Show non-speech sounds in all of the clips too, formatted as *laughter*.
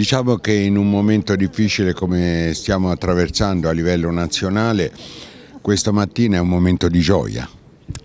Diciamo che in un momento difficile come stiamo attraversando a livello nazionale, questa mattina è un momento di gioia.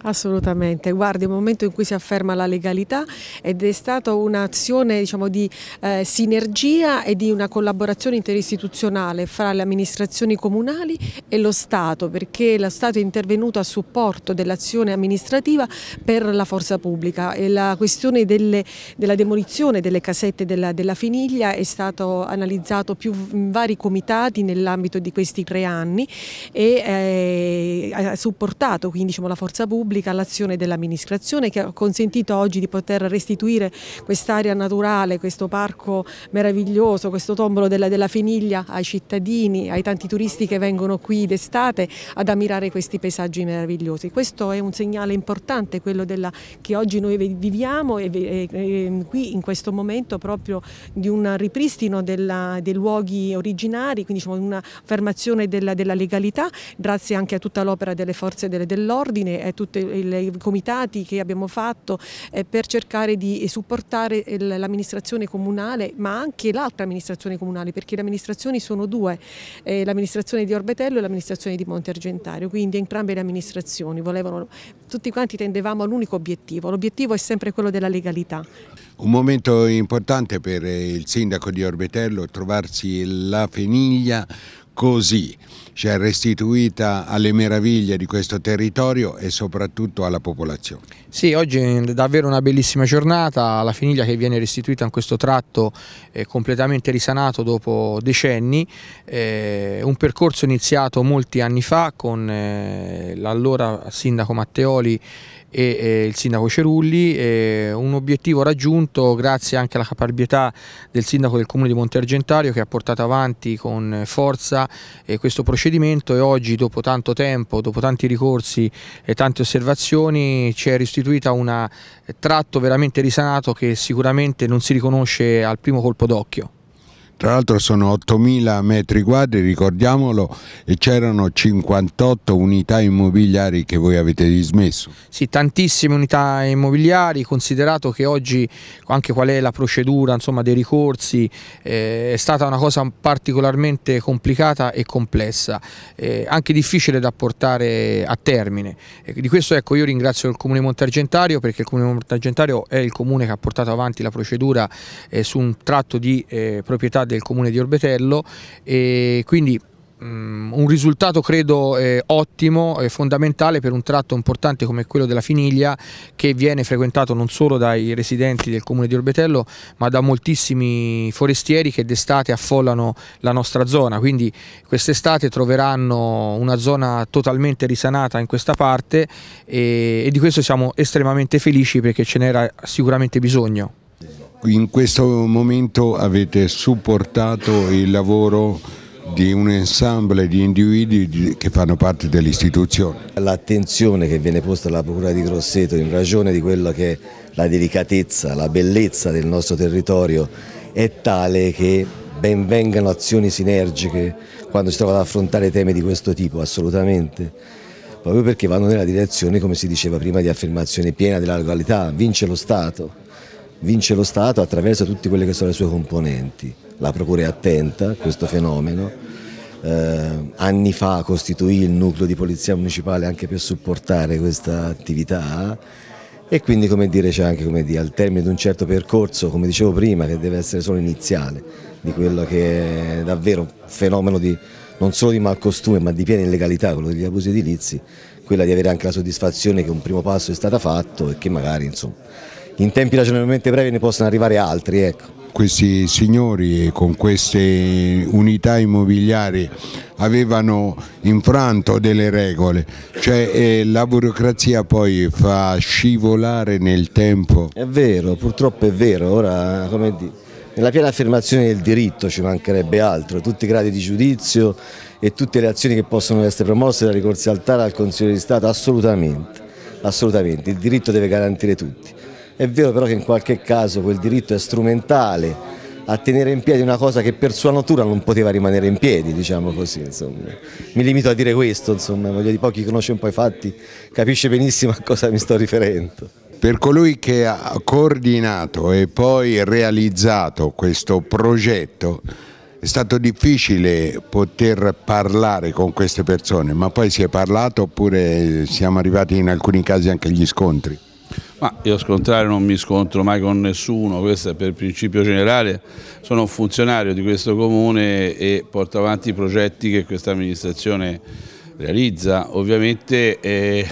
Assolutamente, guardi, è un momento in cui si afferma la legalità ed è stata un'azione diciamo, di eh, sinergia e di una collaborazione interistituzionale fra le amministrazioni comunali e lo Stato, perché lo Stato è intervenuto a supporto dell'azione amministrativa per la forza pubblica e la questione delle, della demolizione delle casette della, della finiglia è stato analizzato più in vari comitati nell'ambito di questi tre anni e eh, ha supportato quindi diciamo, la forza pubblica pubblica all'azione dell'amministrazione che ha consentito oggi di poter restituire quest'area naturale, questo parco meraviglioso, questo tombolo della, della Feniglia ai cittadini, ai tanti turisti che vengono qui d'estate ad ammirare questi paesaggi meravigliosi. Questo è un segnale importante, quello della, che oggi noi viviamo e, e, e, qui in questo momento proprio di un ripristino della, dei luoghi originari, quindi diciamo, un'affermazione della, della legalità, grazie anche a tutta l'opera delle forze dell'ordine e a tutti tutti i comitati che abbiamo fatto eh, per cercare di supportare l'amministrazione comunale ma anche l'altra amministrazione comunale perché le amministrazioni sono due, eh, l'amministrazione di Orbetello e l'amministrazione di Monte Argentario, quindi entrambe le amministrazioni volevano, tutti quanti tendevamo all'unico obiettivo, l'obiettivo è sempre quello della legalità. Un momento importante per il sindaco di Orbetello trovarsi la Feniglia così, cioè restituita alle meraviglie di questo territorio e soprattutto alla popolazione. Sì, oggi è davvero una bellissima giornata, la finiglia che viene restituita in questo tratto è completamente risanato dopo decenni, è eh, un percorso iniziato molti anni fa con eh, l'allora sindaco Matteoli e, e il sindaco Cerulli, e un obiettivo raggiunto grazie anche alla caparbietà del sindaco del comune di Monte Argentario che ha portato avanti con forza eh, questo procedimento e oggi dopo tanto tempo, dopo tanti ricorsi e tante osservazioni ci è restituita un eh, tratto veramente risanato che sicuramente non si riconosce al primo colpo d'occhio. Tra l'altro sono 8.000 metri quadri, ricordiamolo, e c'erano 58 unità immobiliari che voi avete dismesso. Sì, tantissime unità immobiliari, considerato che oggi anche qual è la procedura insomma, dei ricorsi eh, è stata una cosa particolarmente complicata e complessa, eh, anche difficile da portare a termine. E eh, di questo ecco, io ringrazio il Comune Montargentario perché il Comune Montargentario è il comune che ha portato avanti la procedura eh, su un tratto di eh, proprietà del comune di Orbetello e quindi mm, un risultato credo eh, ottimo e fondamentale per un tratto importante come quello della Finiglia che viene frequentato non solo dai residenti del comune di Orbetello ma da moltissimi forestieri che d'estate affollano la nostra zona quindi quest'estate troveranno una zona totalmente risanata in questa parte e, e di questo siamo estremamente felici perché ce n'era sicuramente bisogno in questo momento avete supportato il lavoro di un ensemble di individui che fanno parte dell'istituzione. L'attenzione che viene posta alla Procura di Grosseto in ragione di quella che è la delicatezza, la bellezza del nostro territorio è tale che ben vengano azioni sinergiche quando si trova ad affrontare temi di questo tipo, assolutamente, proprio perché vanno nella direzione, come si diceva prima, di affermazione piena della legalità, vince lo Stato vince lo Stato attraverso tutte quelle che sono le sue componenti. La Procura è attenta a questo fenomeno, eh, anni fa costituì il nucleo di polizia municipale anche per supportare questa attività e quindi come dire c'è anche come dire, al termine di un certo percorso, come dicevo prima, che deve essere solo iniziale, di quello che è davvero un fenomeno di, non solo di malcostume ma di piena illegalità, quello degli abusi edilizi, quella di avere anche la soddisfazione che un primo passo è stato fatto e che magari insomma in tempi ragionevolmente brevi ne possono arrivare altri. Ecco questi signori con queste unità immobiliari avevano infranto delle regole, cioè eh, la burocrazia poi fa scivolare nel tempo. È vero, purtroppo è vero, ora come di... nella piena affermazione del diritto ci mancherebbe altro, tutti i gradi di giudizio e tutte le azioni che possono essere promosse da ricorsi al TAR al Consiglio di Stato, assolutamente, assolutamente, il diritto deve garantire tutti è vero però che in qualche caso quel diritto è strumentale a tenere in piedi una cosa che per sua natura non poteva rimanere in piedi, diciamo così. Insomma. Mi limito a dire questo, insomma, voglio di pochi conosce un po' i fatti, capisce benissimo a cosa mi sto riferendo. Per colui che ha coordinato e poi realizzato questo progetto è stato difficile poter parlare con queste persone, ma poi si è parlato oppure siamo arrivati in alcuni casi anche agli scontri? Ma io scontrare non mi scontro mai con nessuno, questo è per principio generale, sono un funzionario di questo comune e porto avanti i progetti che questa amministrazione realizza. Ovviamente eh,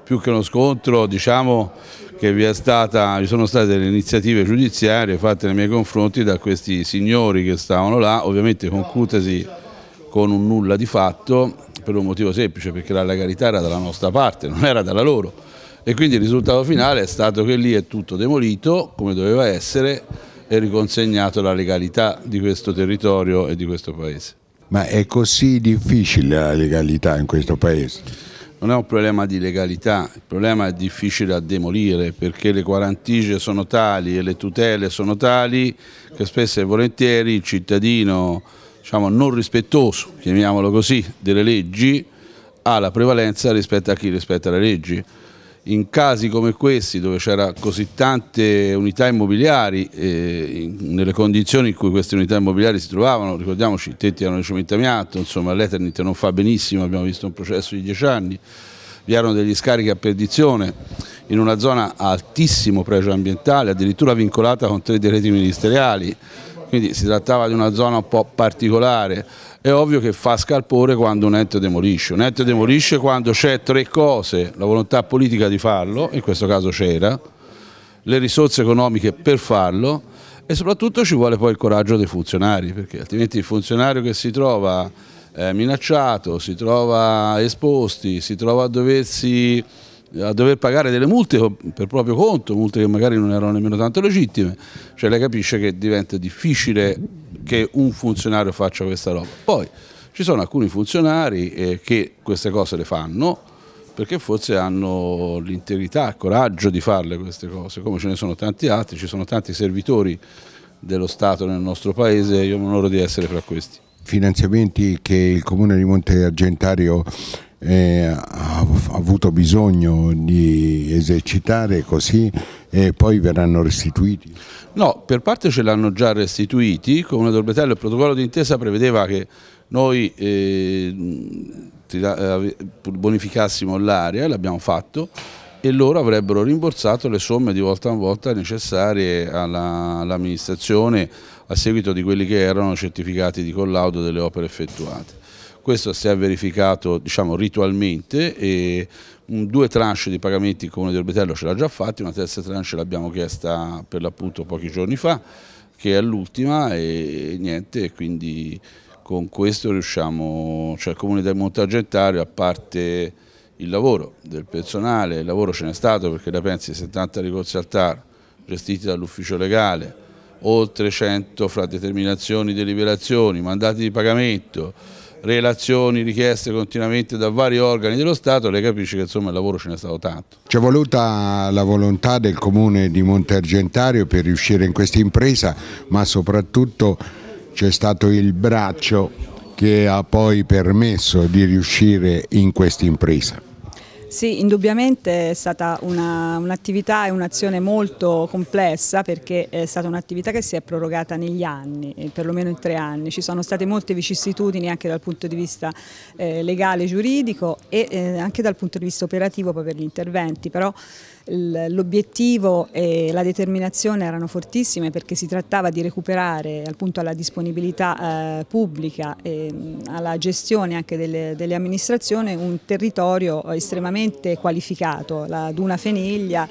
*laughs* più che uno scontro diciamo che vi, stata, vi, sono state delle iniziative giudiziarie fatte nei miei confronti da questi signori che stavano là, ovviamente conclutesi con un nulla di fatto per un motivo semplice perché la legalità era dalla nostra parte, non era dalla loro e quindi il risultato finale è stato che lì è tutto demolito come doveva essere e riconsegnato alla legalità di questo territorio e di questo paese. Ma è così difficile la legalità in questo paese? non è un problema di legalità, il problema è difficile da demolire perché le quarantigie sono tali e le tutele sono tali che spesso e volentieri il cittadino diciamo, non rispettoso, chiamiamolo così, delle leggi ha la prevalenza rispetto a chi rispetta le leggi in casi come questi dove c'era così tante unità immobiliari eh, nelle condizioni in cui queste unità immobiliari si trovavano, ricordiamoci i tetti erano di cemento cementamiento, insomma l'Eternit non fa benissimo, abbiamo visto un processo di dieci anni, vi erano degli scarichi a perdizione in una zona a altissimo pregio ambientale, addirittura vincolata con tre decreti ministeriali, quindi si trattava di una zona un po' particolare. È ovvio che fa scalpore quando un ente demolisce, un ente demolisce quando c'è tre cose, la volontà politica di farlo, in questo caso c'era, le risorse economiche per farlo e soprattutto ci vuole poi il coraggio dei funzionari, perché altrimenti il funzionario che si trova eh, minacciato, si trova esposti, si trova a doversi a dover pagare delle multe per proprio conto, multe che magari non erano nemmeno tanto legittime, cioè lei capisce che diventa difficile che un funzionario faccia questa roba. Poi ci sono alcuni funzionari eh, che queste cose le fanno perché forse hanno l'integrità, il coraggio di farle queste cose, come ce ne sono tanti altri, ci sono tanti servitori dello Stato nel nostro paese, e io mi onoro di essere fra questi. Finanziamenti che il comune di Monte Argentario ha avuto bisogno di esercitare così e poi verranno restituiti? No, per parte ce l'hanno già restituiti, come Dorbetello il protocollo d'intesa prevedeva che noi eh, eh bonificassimo l'area, l'abbiamo fatto, e loro avrebbero rimborsato le somme di volta in volta necessarie all'amministrazione all a seguito di quelli che erano certificati di collaudo delle opere effettuate. Questo si è verificato diciamo, ritualmente e un, due tranche di pagamenti il Comune di Orbetello ce l'ha già fatti, una terza tranche l'abbiamo chiesta per l'appunto pochi giorni fa, che è l'ultima e, e niente, quindi con questo riusciamo, cioè il Comune del Montagentario, a parte il lavoro del personale, il lavoro ce n'è stato perché da pensi 70 ricorsi al TAR gestiti dall'ufficio legale, oltre 100 fra determinazioni, deliberazioni, mandati di pagamento, relazioni richieste continuamente da vari organi dello Stato, lei capisce che insomma il lavoro ce n'è stato tanto. C'è voluta la volontà del comune di Monte Argentario per riuscire in questa impresa, ma soprattutto c'è stato il braccio che ha poi permesso di riuscire in questa impresa. Sì, indubbiamente è stata un'attività un e un'azione molto complessa perché è stata un'attività che si è prorogata negli anni, eh, perlomeno in tre anni. Ci sono state molte vicissitudini anche dal punto di vista eh, legale, giuridico e eh, anche dal punto di vista operativo per gli interventi, però L'obiettivo e la determinazione erano fortissime perché si trattava di recuperare appunto alla disponibilità eh, pubblica e alla gestione anche delle, delle, amministrazioni un territorio eh, estremamente qualificato, la Duna Feniglia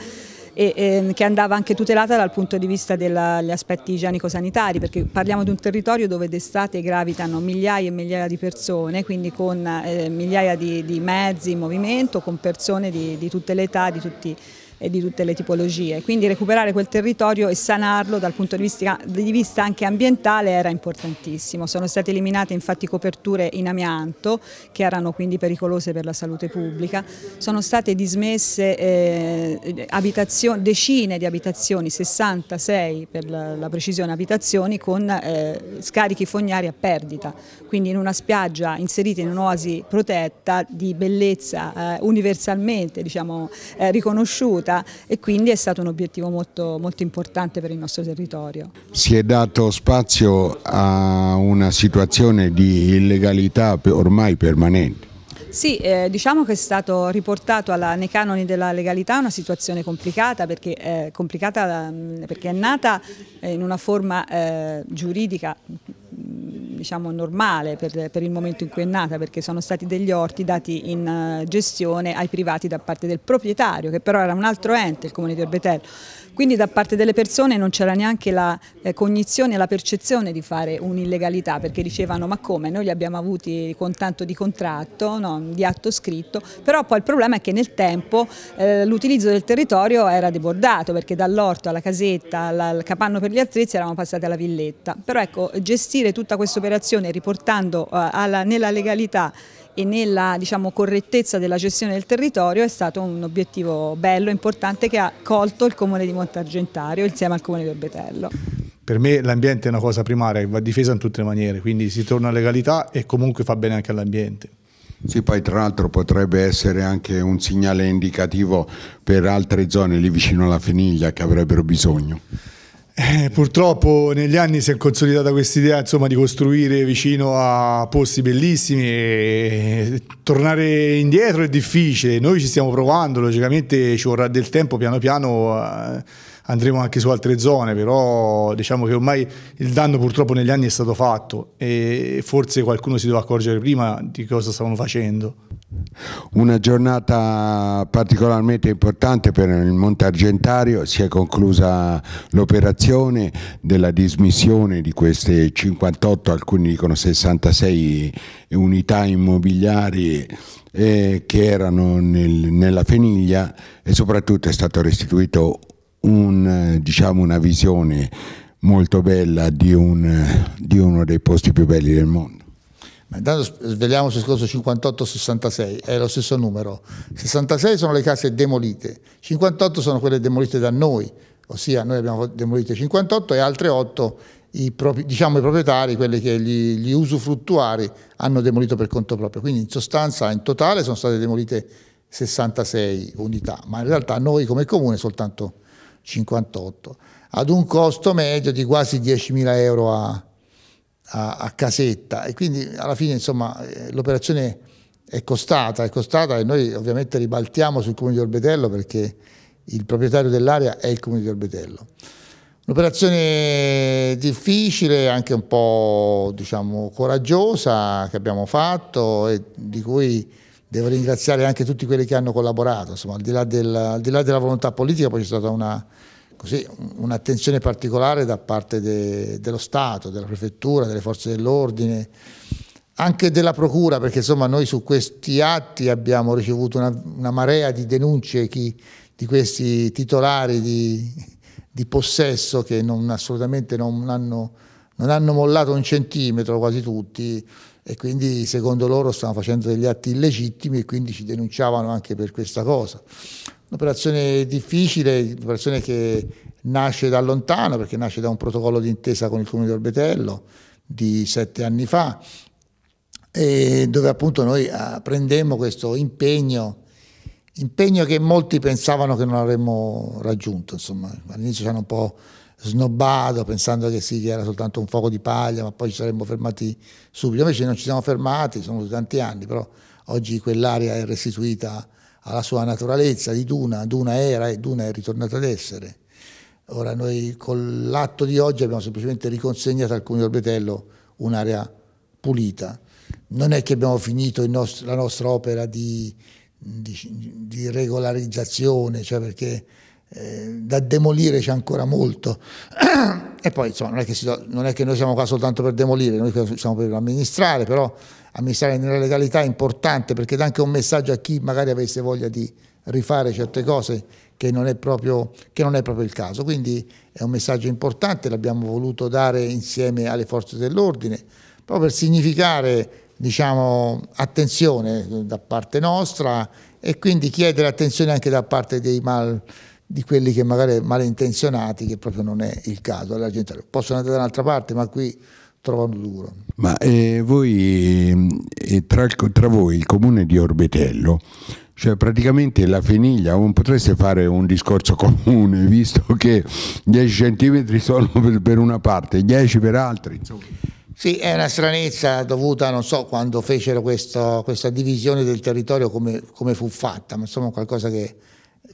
e, e, ehm, che andava anche tutelata dal punto di vista degli aspetti igienico-sanitari, perché parliamo di un territorio dove d'estate gravitano migliaia e migliaia di persone, quindi con eh, migliaia di, di, mezzi in movimento, con persone di, di tutte le età, di tutti i e di tutte le tipologie. Quindi recuperare quel territorio e sanarlo dal punto di vista, di vista anche ambientale era importantissimo. Sono state eliminate infatti coperture in amianto che erano quindi pericolose per la salute pubblica, sono state dismesse eh, decine di abitazioni, 66 per la, la precisione abitazioni, con eh, scarichi fognari a perdita, quindi in una spiaggia inserita in un'oasi protetta di bellezza eh, universalmente diciamo, eh, riconosciuta vita e quindi è stato un obiettivo molto, molto importante per il nostro territorio. Si è dato spazio a una situazione di illegalità ormai permanente. Sì, eh, diciamo che è stato riportato alla, nei canoni della legalità una situazione complicata perché, eh, complicata, mm, perché è nata eh, in una forma eh, giuridica diciamo, normale per, per, il momento in cui è nata perché sono stati degli orti dati in eh, gestione ai privati da parte del proprietario che però era un altro ente, il Comune di Orbetello. Quindi da parte delle persone non c'era neanche la eh, cognizione e la percezione di fare un'illegalità perché dicevano ma come noi li abbiamo avuti con tanto di contratto, no, di atto scritto, però poi il problema è che nel tempo eh, l'utilizzo del territorio era debordato perché dall'orto alla casetta, al capanno per gli attrezzi eravamo passati alla villetta. Però ecco, gestire tutto questo percorso operazione riportando eh, alla, nella legalità e nella diciamo, correttezza della gestione del territorio è stato un obiettivo bello, e importante che ha colto il comune di Montargentario insieme al comune di Orbetello. Per me l'ambiente è una cosa primaria, va difesa in tutte le maniere, quindi si torna a legalità e comunque fa bene anche all'ambiente. Sì, poi tra l'altro potrebbe essere anche un segnale indicativo per altre zone lì vicino alla Feniglia che avrebbero bisogno. Eh, purtroppo negli anni si è consolidata questa idea di costruire vicino a posti bellissimi e tornare indietro è difficile, noi ci stiamo provando, logicamente ci vorrà del tempo piano piano eh, andremo anche su altre zone, però diciamo che ormai il danno purtroppo negli anni è stato fatto e forse qualcuno si doveva accorgere prima di cosa stavano facendo. Una giornata particolarmente importante per il Monte Argentario, si è conclusa l'operazione della dismissione di queste 58, alcuni dicono 66 unità immobiliari eh, che erano nel, nella Feniglia e soprattutto è stato restituito un, diciamo, una visione molto bella di, un, di, uno dei posti più belli del mondo. Ma intanto svegliamo il discorso 58-66, è lo stesso numero. 66 sono le case demolite, 58 sono quelle demolite da noi, ossia noi abbiamo demolito 58 e altre 8 i, propri, diciamo, i proprietari, quelli che gli, gli, usufruttuari hanno demolito per conto proprio. Quindi in sostanza in totale sono state demolite 66 unità, ma in realtà noi come comune soltanto 58, ad un costo medio di quasi 10.000 euro a, a, a, casetta e quindi alla fine insomma eh, l'operazione è costata, è costata e noi ovviamente ribaltiamo sul Comune di Orbetello perché il proprietario dell'area è il Comune di Orbetello. Un'operazione difficile, anche un po' diciamo, coraggiosa che abbiamo fatto e di cui devo ringraziare anche tutti quelli che hanno collaborato, insomma, al di là, del, al di là della volontà politica poi c'è stata un'attenzione particolare da parte de, dello Stato, della Prefettura, delle forze dell'ordine, anche della Procura, perché insomma noi su questi atti abbiamo ricevuto una, una marea di denunce chi, di questi titolari di, di possesso che non, assolutamente non hanno, non hanno mollato un centimetro quasi tutti, e quindi secondo loro stavano facendo degli atti illegittimi e quindi ci denunciavano anche per questa cosa. Un'operazione difficile, un'operazione che nasce da lontano perché nasce da un protocollo d'intesa con il comune di Orbetello di sette anni fa dove appunto noi ah, prendemmo questo impegno impegno che molti pensavano che non avremmo raggiunto, insomma, all'inizio c'erano un po' snobbato pensando che sì, che era soltanto un fuoco di paglia, ma poi ci saremmo fermati subito. Invece non ci siamo fermati, sono tanti anni, però oggi quell'area è restituita alla sua naturalezza di Duna, Duna era e Duna è ritornata ad essere. Ora noi con l'atto di oggi abbiamo semplicemente riconsegnato al Comune Orbetello un'area pulita. Non è che abbiamo finito nostro, la nostra opera di, di, di regolarizzazione, cioè perché eh, da demolire c'è ancora molto. *clears throat* e poi insomma, non è, si, non è, che noi siamo qua soltanto per demolire, noi siamo per amministrare, però amministrare nella legalità è importante perché dà anche un messaggio a chi magari avesse voglia di rifare certe cose che non, proprio, che non è proprio, il caso. Quindi è un messaggio importante, l'abbiamo voluto dare insieme alle forze dell'ordine, proprio per significare diciamo, attenzione da parte nostra e quindi chiedere attenzione anche da parte dei mal di quelli che magari malintenzionati, che proprio non è il caso. Allora, gente, possono andare da un'altra parte, ma qui trovano duro. Ma eh, voi, eh, tra, tra, voi, il comune di Orbetello, cioè praticamente la Feniglia, non potreste fare un discorso *laughs* comune, visto che 10 centimetri sono per, per una parte, 10 per altri, Sì, è una stranezza dovuta, non so, quando fecero questo, questa divisione del territorio come, come fu fatta, ma insomma qualcosa che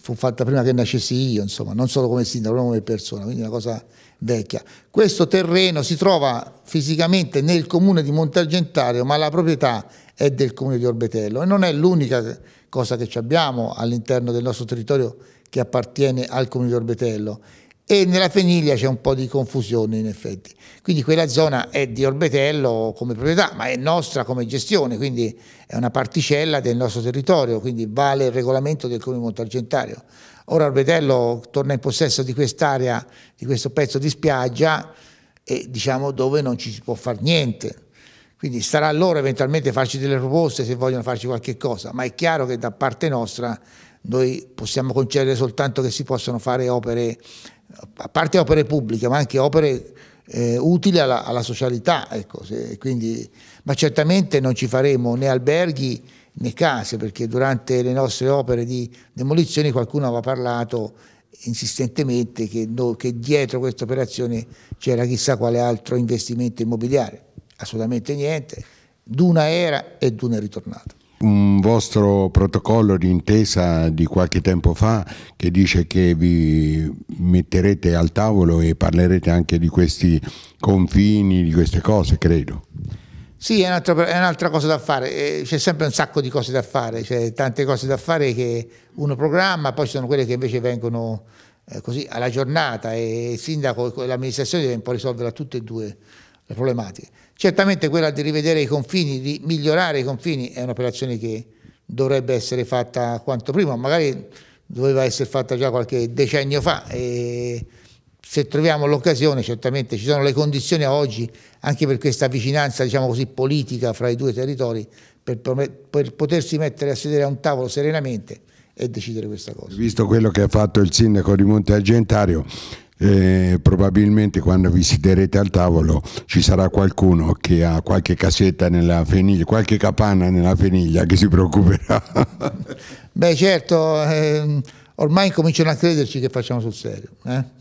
fu fatta prima che nascessi io, insomma, non solo come sindaco, ma come persona, quindi una cosa vecchia. Questo terreno si trova fisicamente nel comune di Montargentario, ma la proprietà è del comune di Orbetello e non è l'unica cosa che abbiamo all'interno del nostro territorio che appartiene al comune di Orbetello e nella Feniglia c'è un po' di confusione in effetti. Quindi quella zona è di Orbetello come proprietà, ma è nostra come gestione, quindi è una particella del nostro territorio, quindi vale il regolamento del comune montargentario. Ora Orbetello torna in possesso di quest'area, di questo pezzo di spiaggia e diciamo dove non ci si può fare niente. Quindi starà loro eventualmente farci delle proposte se vogliono farci qualche cosa, ma è chiaro che da parte nostra noi possiamo concedere soltanto che si possano fare opere, a parte opere pubbliche, ma anche opere eh, utili alla, alla socialità. Ecco, se, quindi, ma certamente non ci faremo né alberghi né case, perché durante le nostre opere di demolizione qualcuno aveva parlato insistentemente che, no, che dietro questa operazione c'era chissà quale altro investimento immobiliare. Assolutamente niente. D'una era e d'una è ritornata un vostro protocollo di intesa di qualche tempo fa che dice che vi metterete al tavolo e parlerete anche di questi confini, di queste cose, credo. Sì, è un'altra, un cosa da fare, eh, c'è sempre un sacco di cose da fare, c'è tante cose da fare che uno programma, poi ci sono quelle che invece vengono eh, così alla giornata e il sindaco e l'amministrazione devono un po' risolvere tutte e due le problematiche. Certamente quella di rivedere i confini, di migliorare i confini, è un'operazione che dovrebbe essere fatta quanto prima, magari doveva essere fatta già qualche decennio fa e se troviamo l'occasione certamente ci sono le condizioni oggi anche per questa vicinanza diciamo così, politica fra i due territori per, per potersi mettere a sedere a un tavolo serenamente e decidere questa cosa. Visto quello che ha fatto il sindaco di Monte Argentario, eh, probabilmente quando vi siederete al tavolo ci sarà qualcuno che ha qualche casetta nella feniglia, qualche capanna nella feniglia che si preoccuperà. Beh certo, ehm, ormai cominciano a crederci che facciamo sul serio. Eh?